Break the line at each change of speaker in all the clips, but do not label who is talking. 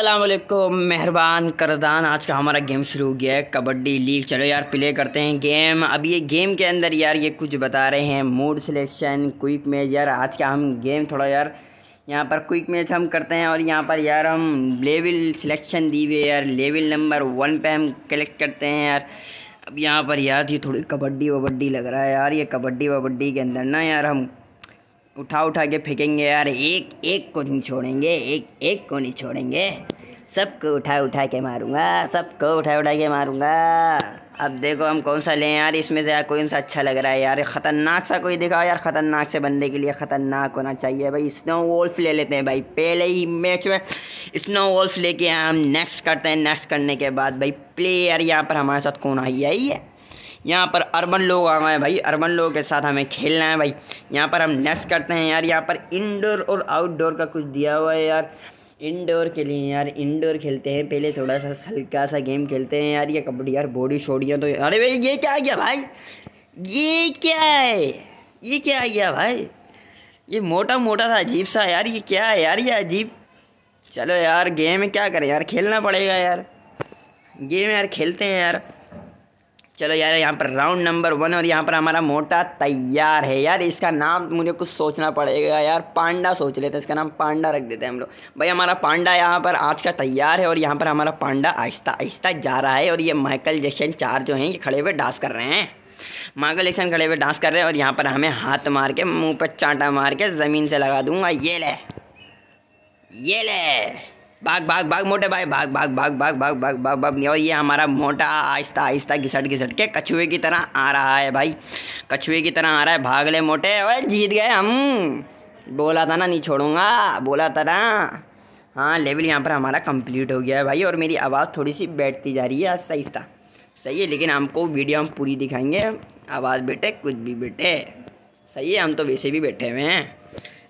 अल्लाम मेहरबान करदान आज का हमारा गेम शुरू हो गया है कबड्डी लीग चलो यार प्ले करते हैं गेम अब ये गेम के अंदर यार ये कुछ बता रहे हैं मूड सिलेक्शन क्विक मैच यार आज का हम गेम थोड़ा यार यहाँ पर क्विक मैच हम करते हैं और यहाँ पर यार हम लेवल सिलेक्शन दी हुई है यार लेवल नंबर वन पे हम कलेक्ट करते हैं यार अब यहाँ पर यार ये थोड़ी कबड्डी वबड्डी लग रहा है यार ये कबड्डी वबड्डी के अंदर ना यार हम उठा उठा के फेंकेंगे यार एक एक को नहीं छोड़ेंगे एक एक को नहीं छोड़ेंगे सबको उठा उठा के मारूंगा सबको उठा उठा के मारूंगा अब देखो हम कौन सा लें यार इसमें से यार कौन सा अच्छा लग रहा है यार ख़तरनाक सा कोई दिखाओ यार ख़तरनाक से बंदे के लिए ख़तरनाक होना चाहिए भाई स्नो वोल्फ ले लेते हैं भाई पहले ही मैच में स्नो वोल्फ लेके हम नेक्स्ट करते हैं नेक्स्ट करने के बाद भाई प्लेयर यहाँ पर हमारे साथ कौन आई है यहाँ पर अर्बन लोग आ गए हैं भाई अर्बन लोगों के साथ हमें खेलना है भाई यहाँ पर हम नेस करते हैं यार यहाँ पर इनडोर और आउटडोर का कुछ दिया हुआ है यार इनडोर के लिए यार इंडोर खेलते हैं पहले थोड़ा सा हल्का सा गेम खेलते हैं यार ये कबड्डी यार बॉडी शोडियाँ तो अरे भाई ये क्या आ गया भाई ये क्या है ये क्या आ गया भाई ये मोटा मोटा था अजीब सा यार ये क्या है यार ये अजीब चलो यार गेम क्या करें यार खेलना पड़ेगा यार गेम यार खेलते हैं यार चलो यार यहाँ पर राउंड नंबर वन और यहाँ पर हमारा मोटा तैयार है यार इसका नाम मुझे कुछ सोचना पड़ेगा यार पांडा सोच लेते हैं इसका नाम पांडा रख देते हैं हम लोग भाई हमारा पांडा यहाँ पर आज का तैयार है और यहाँ पर हमारा पांडा आहिस्ता आहिस्ता जा रहा है और ये माइकल जैक्सन चार जो हैं ये खड़े हुए डांस कर रहे हैं माइकल जैक्सन खड़े हुए डांस कर रहे हैं और यहाँ पर हमें हाथ मार के मुँह पर चांटा मार के ज़मीन से लगा दूंगा ये ले ये ले भाग भाग भाग मोटे भाई भाग भाग भाग भाग भाग भाग भाग भाग और ये हमारा मोटा आहिस्ता आहिस्ता घिसट घिसट के कछुए की तरह आ रहा है भाई कछुए की तरह आ रहा है भाग ले मोटे ओए जीत गए हम बोला था ना नहीं छोड़ूंगा बोला था ना हाँ लेवल यहाँ पर हमारा कंप्लीट हो गया है भाई और मेरी आवाज़ थोड़ी सी बैठती जा रही है सही था सही है लेकिन हमको वीडियो हम पूरी दिखाएंगे आवाज़ बैठे कुछ भी बैठे सही है हम तो वैसे भी बैठे हुए हैं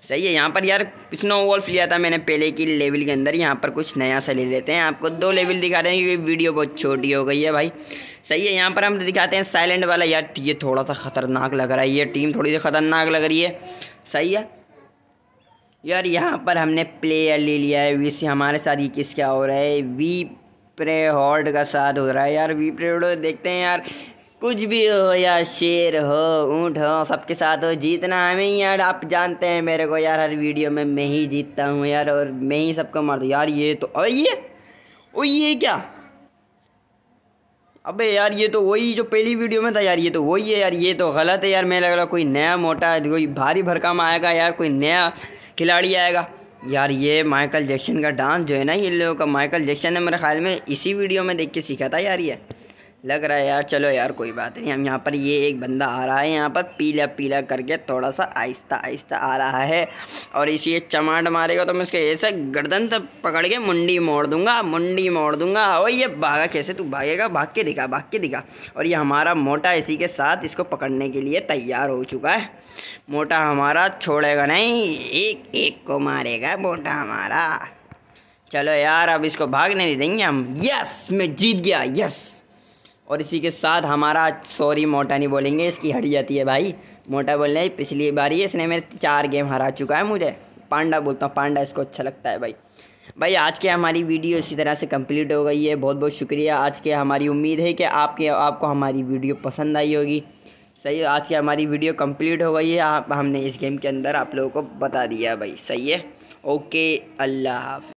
सही है यहाँ पर यार स्नो वॉल्फ लिया था मैंने पहले की लेवल के अंदर यहाँ पर कुछ नया सा ले लेते हैं आपको दो लेवल दिखा रहे हैं क्योंकि वीडियो बहुत छोटी हो गई है भाई सही है यहाँ पर हम दिखाते हैं साइलेंट वाला यार ये थोड़ा सा खतरनाक लग रहा है ये टीम थोड़ी सी खतरनाक लग रही है सही है यार यहाँ पर हमने प्लेयर ले लिया है वी हमारे साथ ये किस क्या हो रहा है वी प्रे हॉर्ड का साथ हो रहा है यार वी प्रे देखते हैं यार कुछ भी हो यार शेर हो ऊँट हो सबके साथ हो जीतना हमें यार आप जानते हैं मेरे को यार हर वीडियो में मैं ही जीतता हूँ यार और मैं ही सबको मार दूँ यार ये तो और ये ओ ये क्या अबे यार ये तो वही जो पहली वीडियो में था यार ये तो वही है यार ये तो गलत है यार मैं लग रहा कोई नया मोटा कोई भारी भरकम आएगा यार कोई नया खिलाड़ी आएगा यार ये माइकल जैक्सन का डांस जो है ना ये लोगों का माइकल जैक्सन ने मेरे ख्याल में इसी वीडियो में देख के सीखा था यार ये लग रहा है यार चलो यार कोई बात नहीं हम यहाँ पर ये एक बंदा आ रहा है यहाँ पर पीला पीला करके थोड़ा सा आहिस्ता आहिस्ता आ रहा है और इसी ये चमाट मारेगा तो मैं उसके ऐसे गर्दन तक पकड़ के मुंडी मोड़ दूंगा मुंडी मोड़ दूंगा और ये भागा कैसे तू भागेगा भाग के दिखा भाग के दिखा और ये हमारा मोटा इसी के साथ इसको पकड़ने के लिए तैयार हो चुका है मोटा हमारा छोड़ेगा नहीं एक एक को मारेगा मोटा हमारा चलो यार अब इसको भागने नहीं देंगे हम यस मैं जीत गया यस और इसी के साथ हमारा सॉरी मोटा नहीं बोलेंगे इसकी हट जाती है भाई मोटा बोल रहे पिछली ही इसने मेरे चार गेम हरा चुका है मुझे पांडा बोलता हूँ पांडा इसको अच्छा लगता है भाई भाई आज के हमारी वीडियो इसी तरह से कंप्लीट हो गई है बहुत बहुत शुक्रिया आज के हमारी उम्मीद है कि आपके आपको हमारी वीडियो पसंद आई होगी सही आज की हमारी वीडियो कंप्लीट हो गई है आप हमने इस गेम के अंदर आप लोगों को बता दिया भाई सही है ओके अल्लाह हाफ